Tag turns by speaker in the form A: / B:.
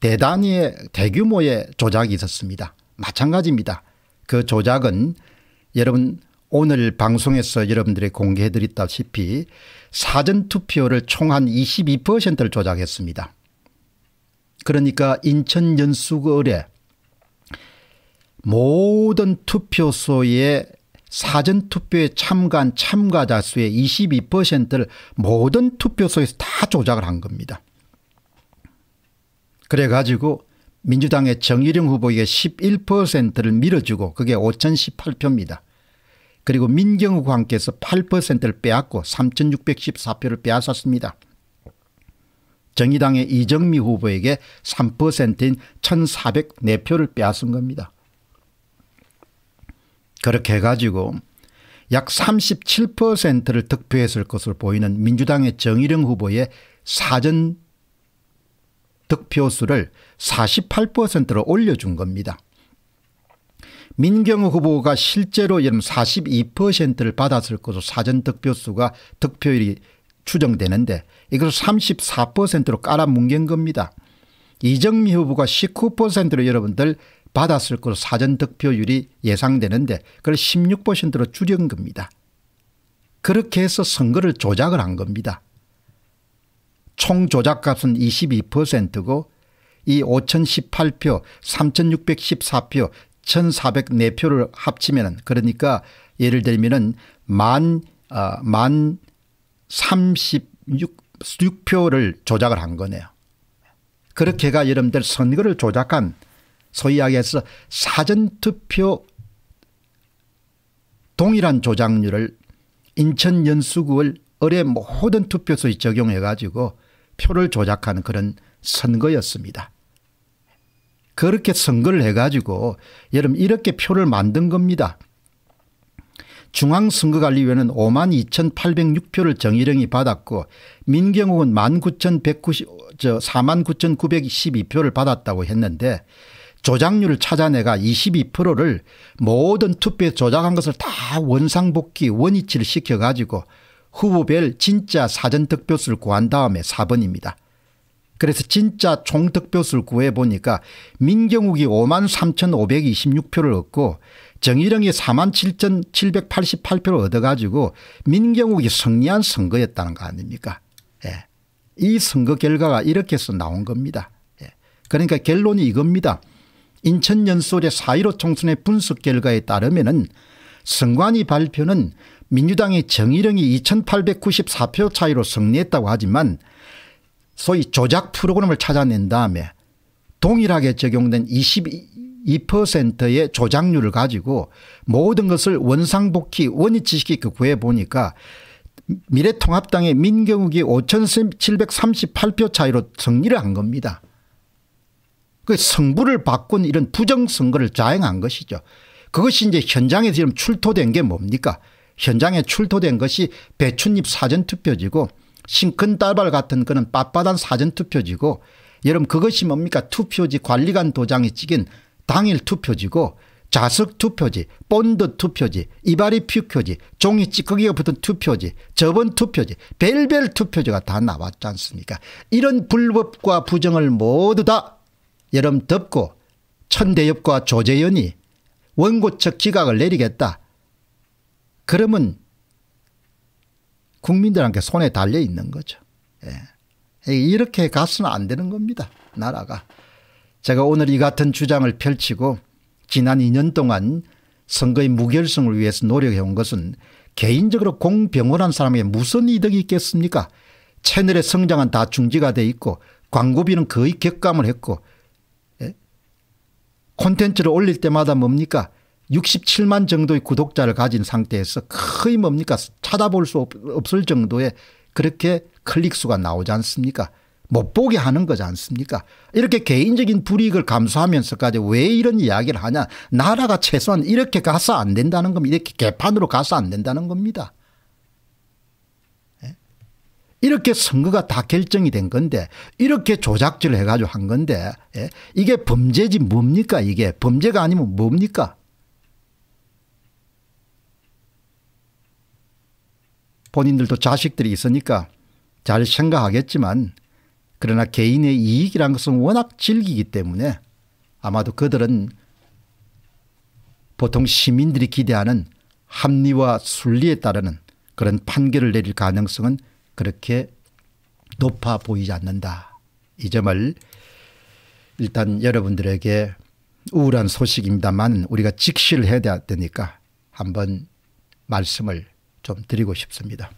A: 대단위의 대규모의 조작이 있었습니다. 마찬가지입니다. 그 조작은 여러분 오늘 방송에서 여러분들이 공개해드렸다시피 사전투표를 총 한 22%를 조작했습니다. 그러니까 인천 연수구의 모든 투표소에 사전투표에 참가한 참가자 수의 22%를 모든 투표소에서 다 조작을 한 겁니다. 그래가지고 민주당의 정일영 후보에게 11%를 밀어주고 그게 5018표입니다. 그리고 민경욱과 함께해서 8%를 빼앗고 3614표를 빼앗았습니다. 정의당의 이정미 후보에게 3%인 1404표를 빼앗은 겁니다. 그렇게 해가지고 약 37%를 득표했을 것으로 보이는 민주당의 정의령 후보의 사전 득표수를 48%로 올려준 겁니다. 민경호 후보가 실제로 42%를 받았을 것으로 사전 득표수가 득표율이 추정되는데 이걸 34%로 깔아뭉갠 겁니다. 이정미 후보가 19%로 여러분들 받았을 것으로 사전 득표율이 예상되는데 그걸 16%로 줄인 겁니다. 그렇게 해서 선거를 조작을 한 겁니다. 총 조작값은 22%고 이 5,018표, 3,614표, 1,404표를 합치면은 그러니까 예를 들면은 만, 어, 만 36, 6표를 조작을 한 거네요. 그렇게가 여러분들 선거를 조작한 소위 이야기해서 사전투표 동일한 조작률을 인천 연수구를 을의 모든 투표소에 적용해 가지고 표를 조작하는 그런 선거였습니다. 그렇게 선거를 해가지고 여러분 이렇게 표를 만든 겁니다. 중앙선거관리위원회는 5만 2,806표를 정의령이 받았고 민경욱은 49,912표를 받았다고 했는데 조작률을 찾아내가 22%를 모든 투표에 조작한 것을 다 원상복귀 원위치를 시켜가지고 후보별 진짜 사전 득표수를 구한 다음에 4번입니다. 그래서 진짜 총 득표수를 구해보니까 민경욱이 5만 3,526표를 얻고 정일영이 4만 7,788표를 얻어가지고 민경욱이 승리한 선거였다는 거 아닙니까 예. 이 선거 결과가 이렇게 해서 나온 겁니다. 예. 그러니까 결론이 이겁니다. 인천 연설의 4.15 총선의 분석 결과에 따르면 은 선관이 발표는 민주당의 정의령이 2894표 차이로 승리했다고 하지만 소위 조작 프로그램을 찾아낸 다음에 동일하게 적용된 22%의 조작률을 가지고 모든 것을 원상복귀 원위치시키 고 구해 보니까 미래통합당의 민경욱이 5738표 차이로 승리를 한 겁니다. 그 성부를 바꾼 이런 부정선거를 자행한 것이죠. 그것이 이제 현장에 서 지금 출토된 게 뭡니까? 현장에 출토된 것이 배춧잎 사전투표지고 심큰 딸발 같은 그런 빳빳한 사전투표지고 여러분 그것이 뭡니까? 투표지 관리관 도장이 찍인 당일 투표지고 자석 투표지, 본드 투표지, 이발이 투표지, 종이 찌꺼기가 붙은 투표지, 저번 투표지, 벨벨 투표지가 다 나왔지 않습니까? 이런 불법과 부정을 모두 다 여러분 덮고 천대엽과 조재현이 원고 측 기각을 내리겠다. 그러면 국민들한테 손에 달려 있는 거죠. 예. 이렇게 가서는 안 되는 겁니다. 나라가. 제가 오늘 이 같은 주장을 펼치고 지난 2년 동안 선거의 무결성을 위해서 노력해온 것은 개인적으로 공병원한 사람에게 무슨 이득이 있겠습니까? 채널의 성장은 다 중지가 돼 있고 광고비는 거의 격감을 했고 콘텐츠를 올릴 때마다 뭡니까 67만 정도의 구독자를 가진 상태에서 거의 뭡니까 찾아볼 수 없을 정도의 그렇게 클릭수가 나오지 않습니까 못 보게 하는 거지 않습니까 이렇게 개인적인 불이익을 감수하면서까지 왜 이런 이야기를 하냐 나라가 최소한 이렇게 가서 안 된다는 겁니다 이렇게 개판으로 가서 안 된다는 겁니다 이렇게 선거가 다 결정이 된 건데 이렇게 조작질을 해가지고 한 건데 예? 이게 범죄지 뭡니까 이게 범죄가 아니면 뭡니까 본인들도 자식들이 있으니까 잘 생각하겠지만 그러나 개인의 이익이란 것은 워낙 질기기 때문에 아마도 그들은 보통 시민들이 기대하는 합리와 순리에 따르는 그런 판결을 내릴 가능성은 그렇게 높아 보이지 않는다. 이 점을 일단 여러분들에게 우울한 소식입니다만 우리가 직시를 해야 되니까 한번 말씀을 좀 드리고 싶습니다.